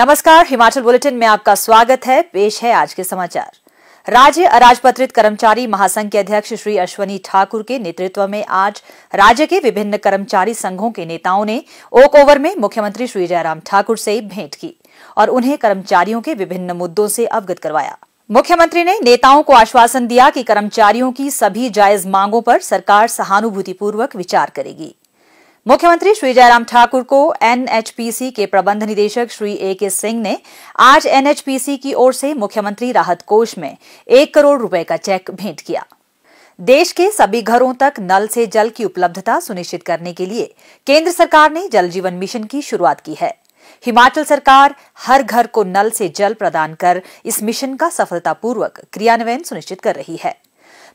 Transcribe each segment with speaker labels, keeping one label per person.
Speaker 1: नमस्कार हिमाचल बुलेटिन में आपका स्वागत है पेश है आज के समाचार राज्य अराजपत्रित कर्मचारी महासंघ के अध्यक्ष श्री अश्वनी ठाकुर के नेतृत्व में आज राज्य के विभिन्न कर्मचारी संघों के नेताओं ने ओक ओवर में मुख्यमंत्री श्री जयराम ठाकुर से भेंट की और उन्हें कर्मचारियों के विभिन्न मुद्दों से अवगत करवाया मुख्यमंत्री ने नेताओं को आश्वासन दिया कि कर्मचारियों की सभी जायज मांगों पर सरकार सहानुभूतिपूर्वक विचार करेगी मुख्यमंत्री श्री जयराम ठाकुर को एनएचपीसी के प्रबंध निदेशक श्री ए के सिंह ने आज एनएचपीसी की ओर से मुख्यमंत्री राहत कोष में एक करोड़ रुपए का चेक भेंट किया देश के सभी घरों तक नल से जल की उपलब्धता सुनिश्चित करने के लिए केंद्र सरकार ने जल जीवन मिशन की शुरुआत की है हिमाचल सरकार हर घर को नल से जल प्रदान कर इस मिशन का सफलतापूर्वक क्रियान्वयन सुनिश्चित कर रही है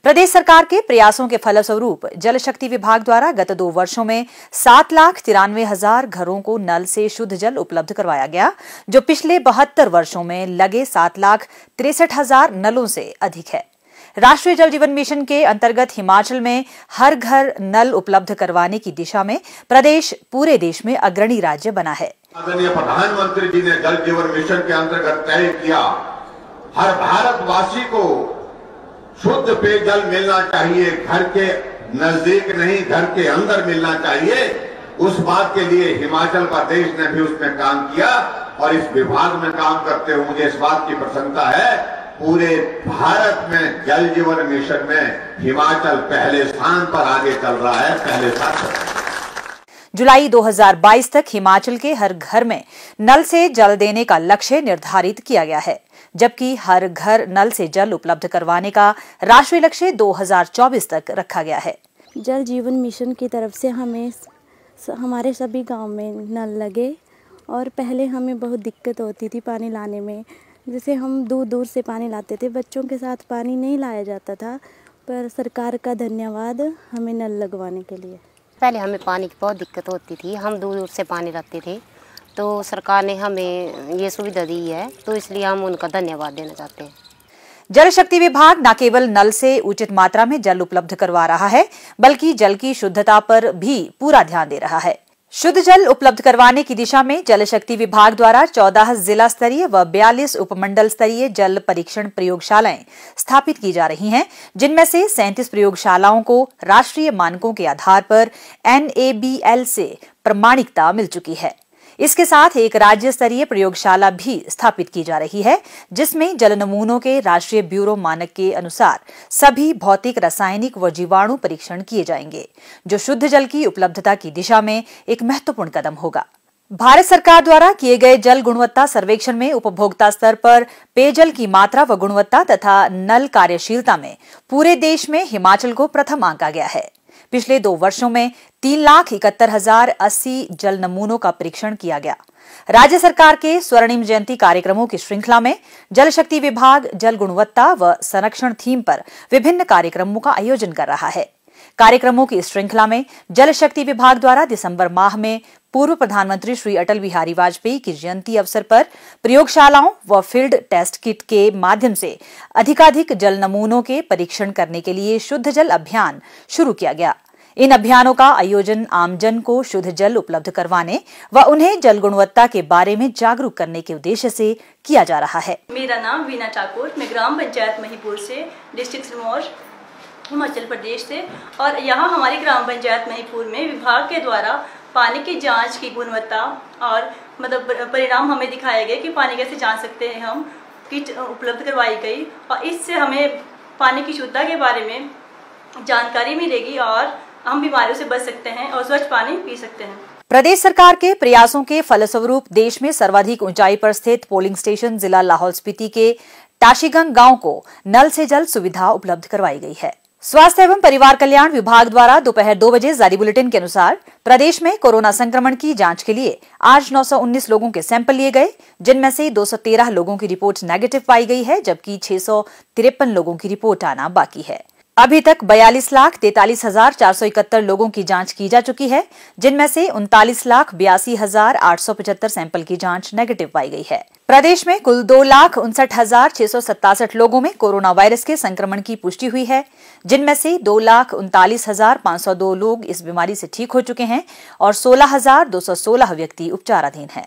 Speaker 1: प्रदेश सरकार के प्रयासों के फलस्वरूप जल शक्ति विभाग द्वारा गत दो वर्षों में सात लाख तिरानवे हजार घरों को नल से शुद्ध जल उपलब्ध करवाया गया जो पिछले बहत्तर वर्षों में लगे सात लाख तिरसठ हजार नलों से अधिक है राष्ट्रीय जल जीवन मिशन के अंतर्गत हिमाचल में हर घर नल उपलब्ध करवाने की दिशा में प्रदेश पूरे देश में अग्रणी राज्य बना है प्रधानमंत्री जी ने जल जीवन मिशन के अंतर्गत तय किया हर भारतवासी को शुद्ध पेयजल मिलना चाहिए घर के नजदीक नहीं घर के अंदर मिलना चाहिए उस बात के लिए हिमाचल प्रदेश ने भी उसमें काम किया और इस विभाग में काम करते हुए मुझे इस बात की प्रसन्नता है पूरे भारत में जल जीवन मिशन में हिमाचल पहले स्थान पर आगे चल रहा है पहले रहा है जुलाई 2022 तक हिमाचल के हर घर में नल से जल देने का लक्ष्य निर्धारित किया गया है जबकि हर घर नल से जल उपलब्ध करवाने का राष्ट्रीय लक्ष्य 2024 तक रखा गया है जल जीवन मिशन की तरफ से हमें हमारे सभी गांव में नल लगे और पहले हमें बहुत दिक्कत होती थी पानी लाने में जैसे हम दूर दूर से पानी लाते थे बच्चों के साथ पानी नहीं लाया जाता था पर सरकार का धन्यवाद हमें नल लगवाने के लिए पहले हमें पानी की बहुत दिक्कत होती थी हम दूर दूर से पानी रखते थे तो सरकार ने हमें ये सुविधा दी है तो इसलिए हम उनका धन्यवाद देना चाहते हैं जल शक्ति विभाग न केवल नल से उचित मात्रा में जल उपलब्ध करवा रहा है बल्कि जल की शुद्धता पर भी पूरा ध्यान दे रहा है शुद्ध जल उपलब्ध करवाने की दिशा में जल शक्ति विभाग द्वारा 14 जिला स्तरीय व 42 उपमंडल स्तरीय जल परीक्षण प्रयोगशालाएं स्थापित की जा रही हैं जिनमें से सैंतीस प्रयोगशालाओं को राष्ट्रीय मानकों के आधार पर एनएबीएल से प्रमाणिकता मिल चुकी है इसके साथ एक राज्य स्तरीय प्रयोगशाला भी स्थापित की जा रही है जिसमें जल नमूनों के राष्ट्रीय ब्यूरो मानक के अनुसार सभी भौतिक रासायनिक व जीवाणु परीक्षण किए जाएंगे जो शुद्ध जल की उपलब्धता की दिशा में एक महत्वपूर्ण कदम होगा भारत सरकार द्वारा किए गए जल गुणवत्ता सर्वेक्षण में उपभोक्ता स्तर पर पेयजल की मात्रा व गुणवत्ता तथा नल कार्यशीलता में पूरे देश में हिमाचल को प्रथम आंका गया है पिछले दो वर्षों में तीन लाख इकहत्तर हजार अस्सी जल नमूनों का परीक्षण किया गया राज्य सरकार के स्वर्णिम जयंती कार्यक्रमों की श्रृंखला में जल शक्ति विभाग जल गुणवत्ता व संरक्षण थीम पर विभिन्न कार्यक्रमों का आयोजन कर रहा है कार्यक्रमों की श्रृंखला में जल शक्ति विभाग द्वारा दिसंबर माह में पूर्व प्रधानमंत्री श्री अटल बिहारी वाजपेयी की जयंती अवसर पर प्रयोगशालाओं व फील्ड टेस्ट किट के माध्यम से अधिकाधिक जल नमूनों के परीक्षण करने के लिए शुद्ध जल अभियान शुरू किया गया इन अभियानों का आयोजन आमजन को शुद्ध जल उपलब्ध करवाने व उन्हें जल गुणवत्ता के बारे में जागरूक करने के उद्देश्य से किया जा रहा है मेरा नाम वीना ठाकुर मैं ग्राम पंचायत महिपुर से डिस्ट्रिक्ट सिरमौर हिमाचल प्रदेश से और यहाँ हमारी ग्राम पंचायत महिपुर में विभाग के द्वारा पानी की जाँच की गुणवत्ता और मतलब परिणाम हमें दिखाया गया की पानी कैसे जाँच सकते हैं हम किट उपलब्ध करवाई गई और इससे हमें पानी की शुद्धता के बारे में जानकारी मिलेगी और हम बीमारियों से बच सकते हैं और स्वच्छ पानी पी सकते हैं प्रदेश सरकार के प्रयासों के फलस्वरूप देश में सर्वाधिक ऊंचाई पर स्थित पोलिंग स्टेशन जिला लाहौल स्पीति के टाशीगंग गांव को नल से जल सुविधा उपलब्ध करवाई गई है स्वास्थ्य एवं परिवार कल्याण विभाग द्वारा दोपहर दो बजे जारी बुलेटिन के अनुसार प्रदेश में कोरोना संक्रमण की जांच के लिए आज 919 लोगों के सैंपल लिए गए जिनमें से 213 लोगों की रिपोर्ट नेगेटिव पाई गई है जबकि छह लोगों की रिपोर्ट आना बाकी है अभी तक बयालीस लाख तैतालीस हजार चार सौ इकहत्तर लोगों की जांच की जा चुकी है जिनमें से उनतालीस लाख बयासी हजार आठ सौ पचहत्तर सैंपल की जांच नेगेटिव पाई गई है प्रदेश में कुल दो लाख उनसठ हजार छह सौ सतासठ लोगों में कोरोना वायरस के संक्रमण की पुष्टि हुई है जिनमें से दो लाख उनतालीस हजार पांच सौ दो लोग इस बीमारी से ठीक हो चुके हैं और सोलह हजार दो सौ सोलह व्यक्ति उपचाराधीन हैं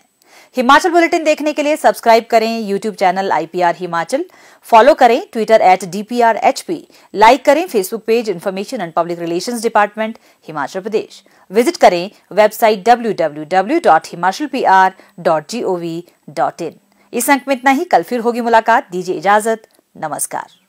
Speaker 1: हिमाचल बुलेटिन देखने के लिए सब्सक्राइब करें YouTube channel IPR Himachal follow करें ट्विटर एट डीपीआरएचपी लाइक करें Facebook page information and public relation department Himachal Pradesh visit करें वेबसाइट डब्ल्यू इस अंक में इतना ही कल फिर होगी मुलाकात दीजिए इजाजत नमस्कार